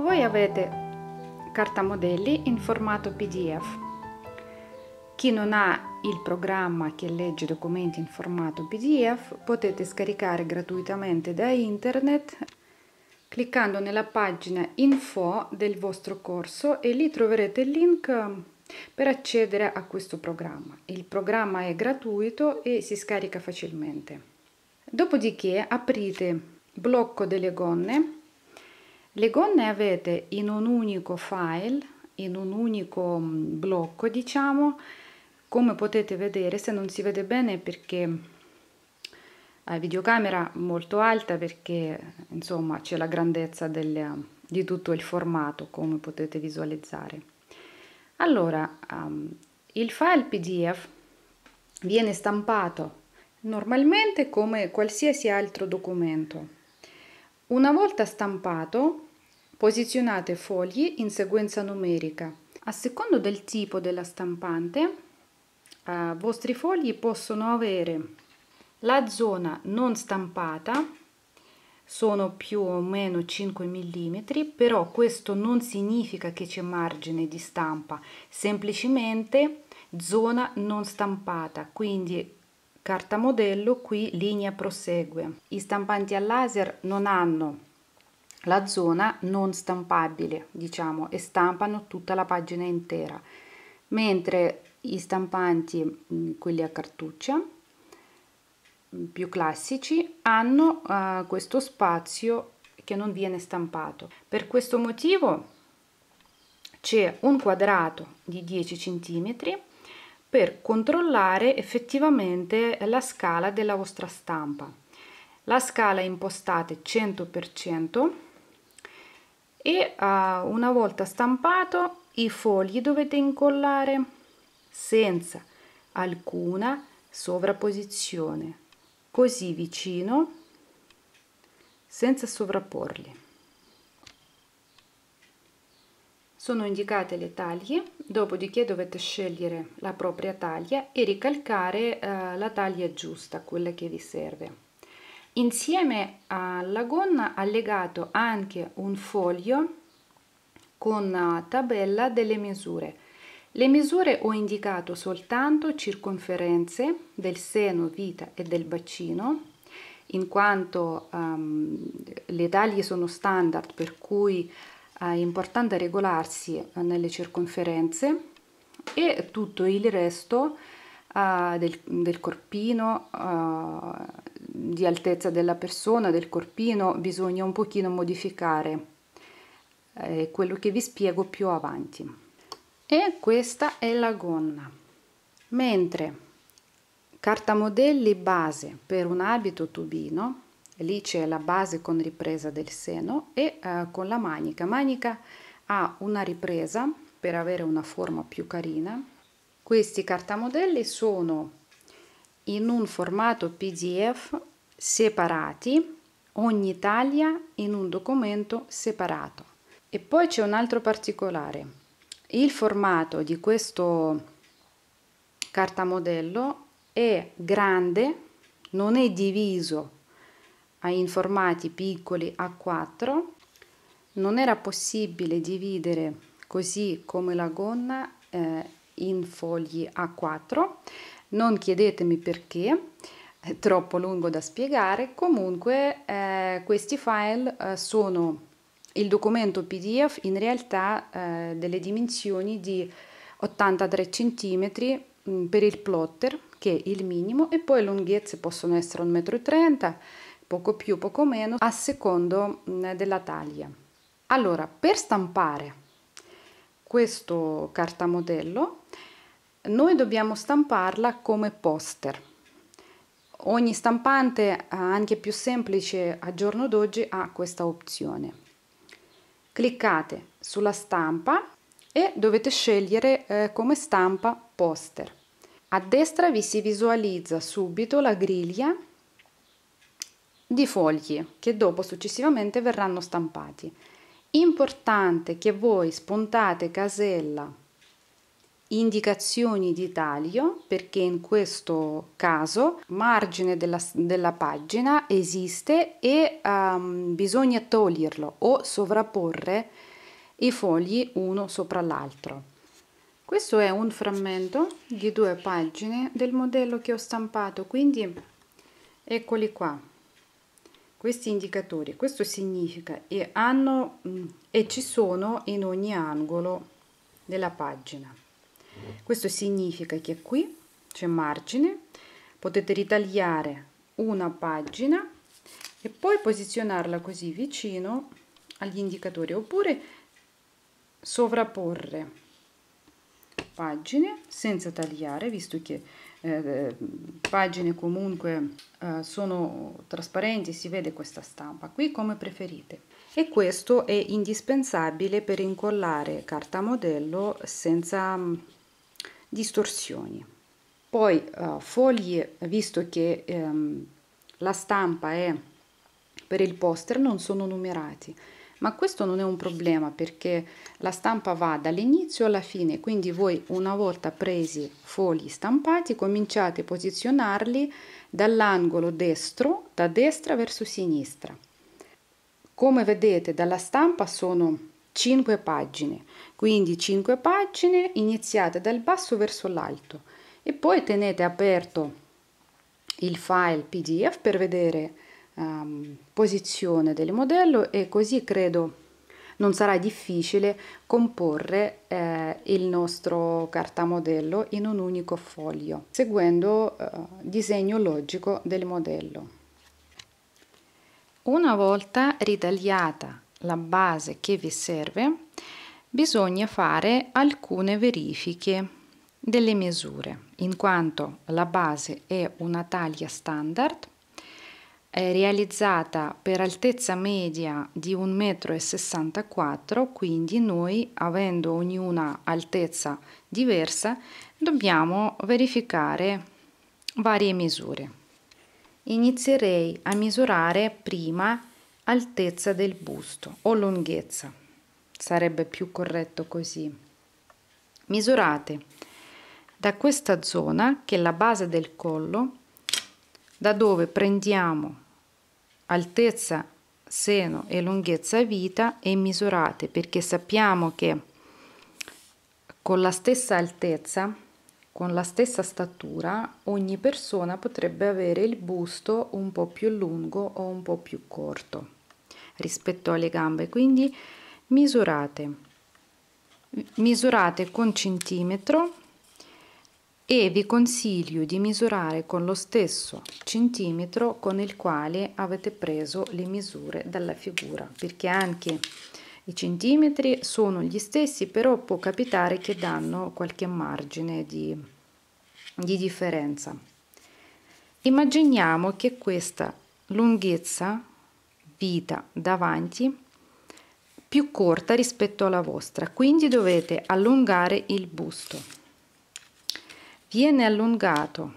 Voi avete carta modelli in formato PDF. Chi non ha il programma che legge documenti in formato PDF potete scaricare gratuitamente da internet cliccando nella pagina info del vostro corso e lì troverete il link ehm, per accedere a questo programma. Il programma è gratuito e si scarica facilmente. Dopodiché aprite blocco delle gonne le gonne avete in un unico file, in un unico mm, blocco, diciamo, come potete vedere, se non si vede bene perché eh, videocamera molto alta perché insomma c'è la grandezza del, di tutto il formato come potete visualizzare. Allora, um, il file PDF viene stampato normalmente come qualsiasi altro documento. Una volta stampato Posizionate fogli in sequenza numerica. A secondo del tipo della stampante, eh, vostri fogli possono avere la zona non stampata, sono più o meno 5 mm, però questo non significa che c'è margine di stampa, semplicemente zona non stampata, quindi carta modello qui linea prosegue. I stampanti a laser non hanno la zona non stampabile, diciamo, e stampano tutta la pagina intera, mentre i stampanti, quelli a cartuccia, più classici, hanno uh, questo spazio che non viene stampato. Per questo motivo c'è un quadrato di 10 cm per controllare effettivamente la scala della vostra stampa. La scala è impostata 100%, e uh, una volta stampato i fogli dovete incollare senza alcuna sovrapposizione così vicino senza sovrapporli sono indicate le taglie dopodiché dovete scegliere la propria taglia e ricalcare eh, la taglia giusta quella che vi serve Insieme alla gonna ha legato anche un foglio con tabella delle misure. Le misure ho indicato soltanto circonferenze del seno, vita e del bacino, in quanto um, le taglie sono standard per cui eh, è importante regolarsi eh, nelle circonferenze e tutto il resto uh, del, del, corpino uh, di altezza della persona, del corpino, bisogna un pochino modificare eh, quello che vi spiego più avanti. E questa è la gonna. Mentre carta modelli base per un abito tubino, lì c'è la base con ripresa del seno e eh, con la manica. Manica ha una ripresa per avere una forma più carina. Questi cartamodelli sono in un formato PDF separati ogni taglia in un documento separato. E poi c'è un altro particolare. Il formato di questo cartamodello è grande, non è diviso in formati piccoli A4. Non era possibile dividere così come la gonna eh, in fogli A4. Non chiedetemi perché troppo lungo da spiegare, comunque eh, questi file eh, sono il documento PDF in realtà eh, delle dimensioni di 83 cm mh, per il plotter che è il minimo e poi lunghezze possono essere 1,30 m, poco più, poco meno, a secondo mh, mm, della taglia. Allora, per stampare questo cartamodello noi dobbiamo stamparla come poster Ogni stampante, eh, anche più semplice a giorno d'oggi, ha questa opzione. Cliccate sulla stampa e dovete scegliere eh, come stampa poster. A destra vi si visualizza subito la griglia di fogli che dopo successivamente verranno stampati. Importante che voi spuntate casella indicazioni di taglio perché in questo caso margine della, della pagina esiste e um, bisogna toglierlo o sovrapporre i fogli uno sopra l'altro. Questo è un frammento di due pagine del modello che ho stampato, quindi eccoli qua, questi indicatori, questo significa e, hanno, mm, e ci sono in ogni angolo della pagina. Questo significa che qui c'è margine, potete ritagliare una pagina e poi posizionarla così vicino agli indicatori oppure sovrapporre pagine senza tagliare visto che eh, pagine comunque eh, sono trasparenti si vede questa stampa qui come preferite e questo è indispensabile per incollare carta modello senza mm, distorsioni. Poi uh, eh, foglie, visto che ehm, la stampa è per il poster, non sono numerati, ma questo non è un problema perché la stampa va dall'inizio alla fine, quindi voi una volta presi fogli stampati cominciate a posizionarli dall'angolo destro, da destra verso sinistra. Come vedete dalla stampa sono 5 pagine, quindi 5 pagine iniziate dal basso verso l'alto e poi tenete aperto il file PDF per vedere um, posizione del modello e così credo non sarà difficile comporre eh, il nostro cartamodello in un unico foglio, seguendo eh, disegno logico del modello. Una volta ritagliata la base che vi serve, bisogna fare alcune verifiche delle misure, in quanto la base è una taglia standard è realizzata per altezza media di 1,64 m, quindi noi avendo ognuna altezza diversa dobbiamo verificare varie misure. Inizierei a misurare prima altezza del busto o lunghezza, sarebbe più corretto così. Misurate da questa zona, che è la base del collo, da dove prendiamo altezza seno e lunghezza vita e misurate perché sappiamo che con la stessa altezza, con la stessa statura, ogni persona potrebbe avere il busto un po' più lungo o un po' più corto rispetto alle gambe quindi misurate misurate con centimetro e vi consiglio di misurare con lo stesso centimetro con il quale avete preso le misure dalla figura perché anche i centimetri sono gli stessi però può capitare che danno qualche margine di, di differenza immaginiamo che questa lunghezza vita davanti più corta rispetto alla vostra, quindi dovete allungare il busto. Viene allungato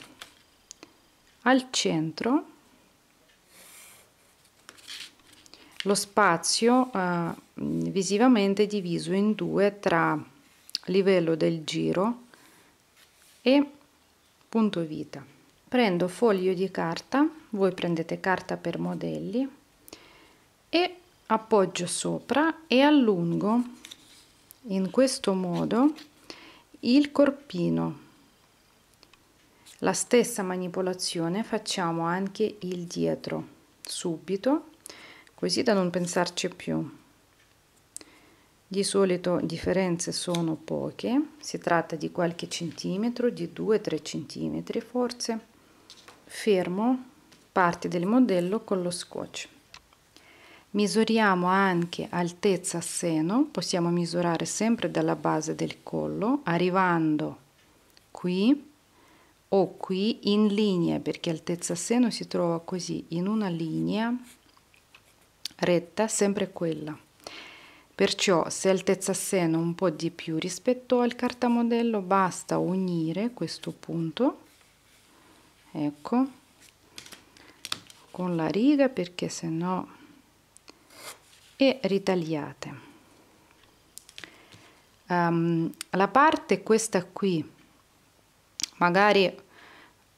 al centro lo spazio eh, visivamente diviso in due tra livello del giro e punto vita. Prendo foglio di carta, voi prendete carta per modelli e appoggio sopra e allungo in questo modo il corpino la stessa manipolazione facciamo anche il dietro subito così da non pensarci più di solito differenze sono poche si tratta di qualche centimetro di 2-3 centimetri forse fermo parte del modello con lo scotch Misuriamo anche altezza seno, possiamo misurare sempre dalla base del collo, arrivando qui o qui in linea, perché altezza seno si trova così, in una linea retta, sempre quella. Perciò se altezza seno un po' di più rispetto al cartamodello, basta unire questo punto, ecco, con la riga perché sennò... No e ritagliate. Um, la parte questa qui, magari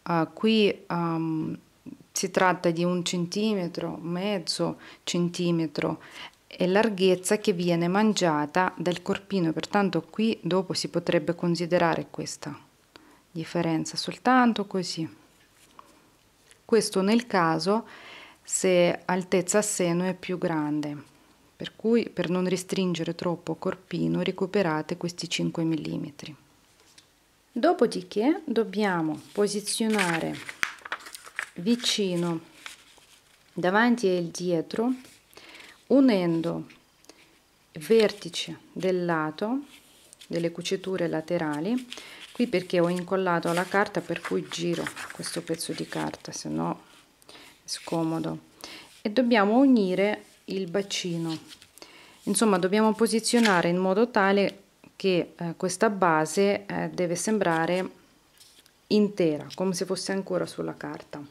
uh, qui um, si tratta di un centimetro, mezzo centimetro, è larghezza che viene mangiata dal corpino, pertanto qui dopo si potrebbe considerare questa differenza, soltanto così. Questo nel caso se altezza seno è più grande per cui per non restringere troppo corpino recuperate questi 5 mm. Dopodiché dobbiamo posizionare vicino davanti e dietro unendo vertice del lato delle cuciture laterali qui perché ho incollato la carta per cui giro questo pezzo di carta se no è scomodo e dobbiamo unire il bacino insomma dobbiamo posizionare in modo tale che eh, questa base eh, deve sembrare intera come se fosse ancora sulla carta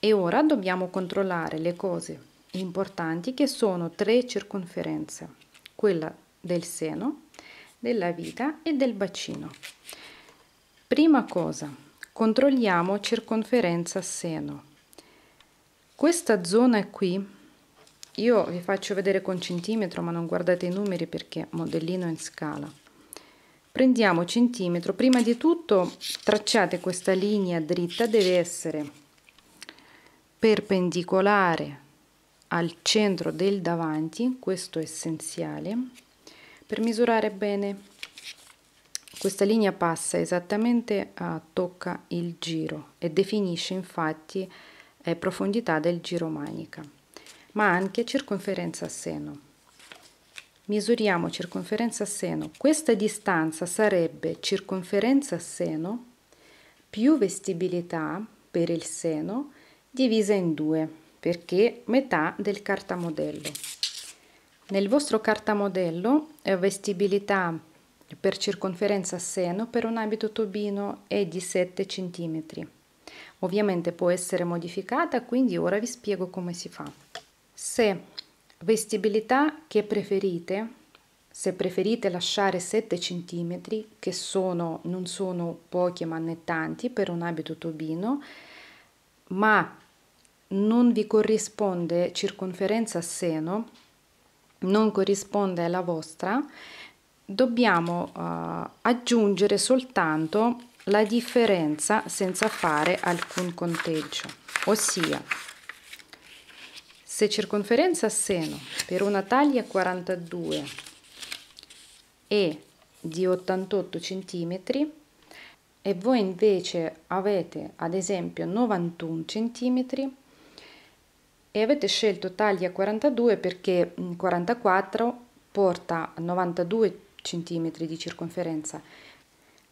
e ora dobbiamo controllare le cose importanti che sono tre circonferenze quella del seno della vita e del bacino prima cosa controlliamo circonferenza seno questa zona qui io vi faccio vedere con centimetro ma non guardate i numeri perché modellino in scala prendiamo centimetro prima di tutto tracciate questa linea dritta deve essere perpendicolare al centro del davanti questo è essenziale per misurare bene questa linea passa esattamente a eh, tocca il giro e definisce infatti eh, profondità del giro manica ma anche circonferenza seno. Misuriamo circonferenza seno. Questa distanza sarebbe circonferenza seno più vestibilità per il seno divisa in due, perché metà del cartamodello. Nel vostro cartamodello vestibilità per circonferenza seno per un abito tobino è di 7 cm. Ovviamente può essere modificata, quindi ora vi spiego come si fa. Se vestibilità che preferite, se preferite lasciare 7 cm, che sono, non sono pochi ma né tanti per un abito tubino, ma non vi corrisponde circonferenza seno, non corrisponde alla vostra, dobbiamo uh, aggiungere soltanto la differenza senza fare alcun conteggio, ossia se circonferenza seno per una taglia 42 e di 88 centimetri e voi invece avete ad esempio 91 centimetri e avete scelto taglia 42 perché 44 porta 92 centimetri di circonferenza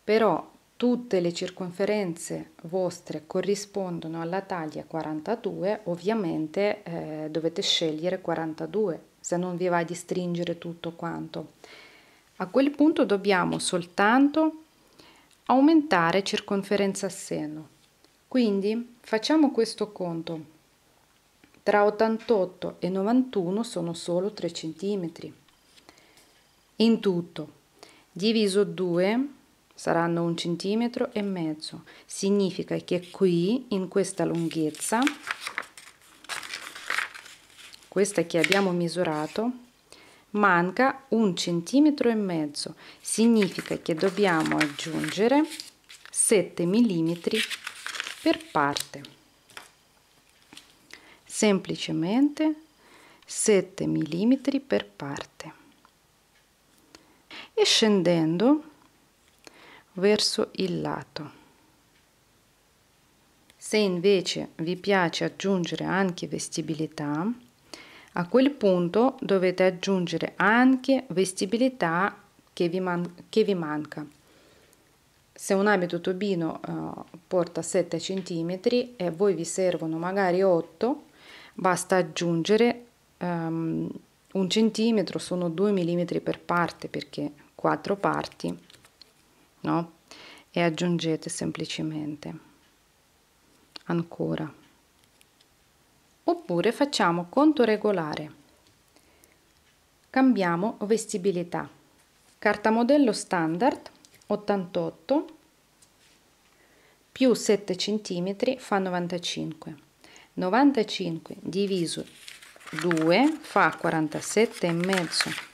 però tutte le circonferenze vostre corrispondono alla taglia 42, ovviamente eh, dovete scegliere 42 se non vi va di stringere tutto quanto. A quel punto dobbiamo soltanto aumentare circonferenza seno. Quindi facciamo questo conto. Tra 88 e 91 sono solo 3 cm. In tutto, diviso 2 saranno un centimetro e mezzo significa che qui in questa lunghezza questa che abbiamo misurato manca un centimetro e mezzo significa che dobbiamo aggiungere 7 mm per parte semplicemente 7 mm per parte e scendendo verso il lato. Se invece vi piace aggiungere anche vestibilità, a quel punto dovete aggiungere anche vestibilità che vi, man che vi manca. Se un abito tubino eh, porta 7 cm e a voi vi servono magari 8, basta aggiungere um, un centimetro, sono 2 mm per parte perché 4 parti no? E aggiungete semplicemente ancora. Oppure facciamo conto regolare. Cambiamo vestibilità. Carta modello standard 88 più 7 cm fa 95. 95 diviso 2 fa 47,5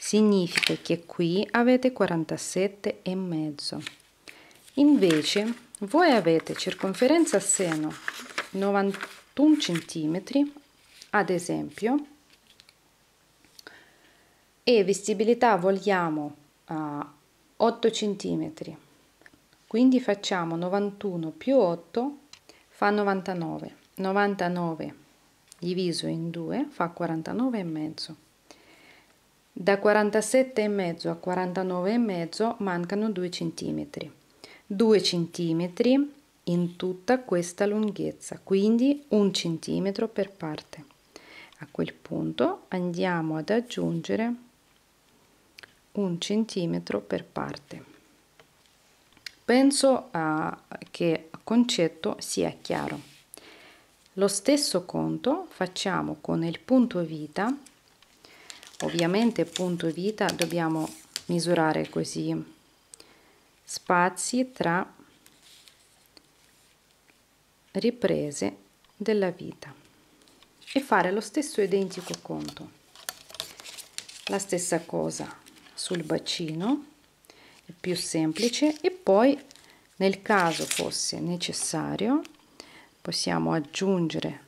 significa che qui avete 47 e mezzo invece voi avete circonferenza seno 91 centimetri ad esempio e vestibilità vogliamo uh, eh, 8 centimetri quindi facciamo 91 più 8 fa 99 99 diviso in 2 fa 49 e mezzo da 47,5 a 49,5 mancano 2 cm. 2 cm in tutta questa lunghezza, quindi 1 cm per parte. A quel punto andiamo ad aggiungere 1 cm per parte. Penso uh, che il concetto sia chiaro. Lo stesso conto facciamo con il punto vita ovviamente punto vita dobbiamo misurare così spazi tra riprese della vita e fare lo stesso identico conto la stessa cosa sul bacino è più semplice e poi nel caso fosse necessario possiamo aggiungere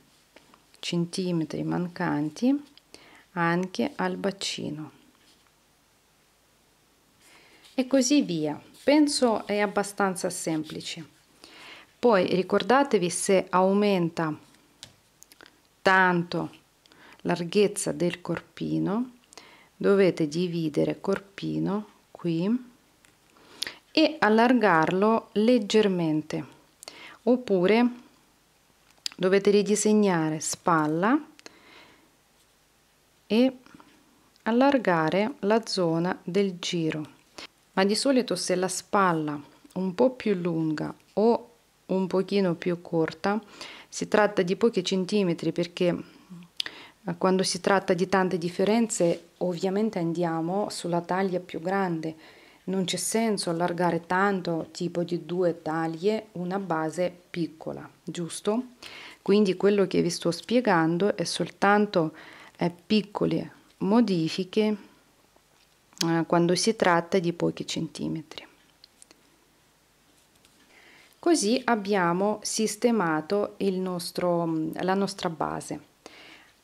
centimetri mancanti anche al bacino e così via penso è abbastanza semplice poi ricordatevi se aumenta tanto larghezza del corpino dovete dividere corpino qui e allargarlo leggermente oppure dovete ridisegnare spalla e allargare la zona del giro ma di solito se la spalla un po più lunga o un pochino più corta si tratta di pochi centimetri perché eh, quando si tratta di tante differenze ovviamente andiamo sulla taglia più grande non c'è senso allargare tanto tipo di due taglie una base piccola giusto quindi quello che vi sto spiegando è soltanto eh, piccole modifiche eh, quando si tratta di pochi centimetri. Così abbiamo sistemato nostro, mm, la nostra base.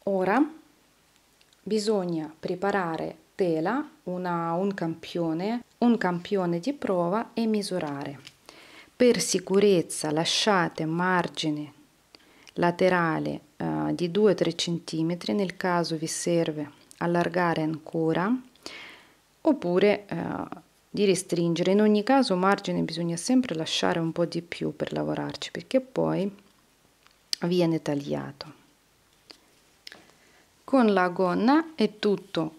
Ora bisogna preparare tela, una, un, campione, un campione di prova e misurare. Per sicurezza lasciate margine laterale eh, di 2-3 cm nel caso vi serve allargare ancora oppure eh, di restringere in ogni caso margine bisogna sempre lasciare un po di più per lavorarci perché poi viene tagliato con la gonna è tutto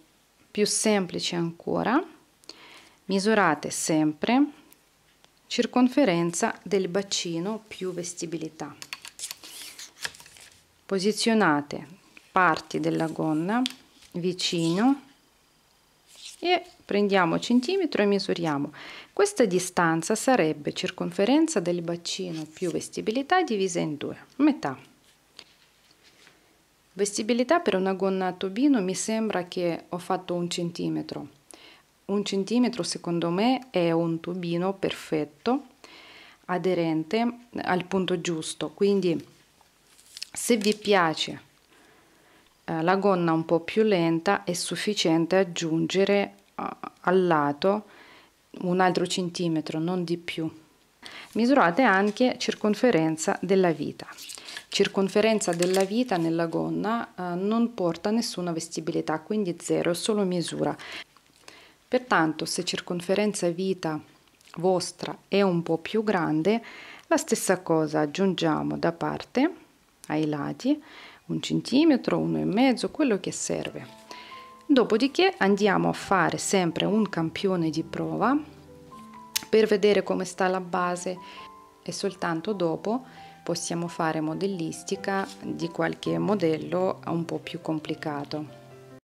più semplice ancora misurate sempre circonferenza del bacino più vestibilità posizionate parti della gonna vicino e prendiamo centimetro e misuriamo questa distanza sarebbe circonferenza del bacino più vestibilità divisa in due metà vestibilità per una gonna a tubino mi sembra che ho fatto un centimetro un centimetro secondo me è un tubino perfetto aderente al punto giusto quindi se vi piace eh, la gonna un po' più lenta è sufficiente aggiungere eh, al lato un altro centimetro, non di più. Misurate anche circonferenza della vita. Circonferenza della vita nella gonna eh, non porta nessuna vestibilità, quindi 0, è solo misura. Pertanto se circonferenza vita vostra è un po' più grande, la stessa cosa aggiungiamo da parte ai lati un centimetro uno e mezzo quello che serve dopodiché andiamo a fare sempre un campione di prova per vedere come sta la base e soltanto dopo possiamo fare modellistica di qualche modello un po più complicato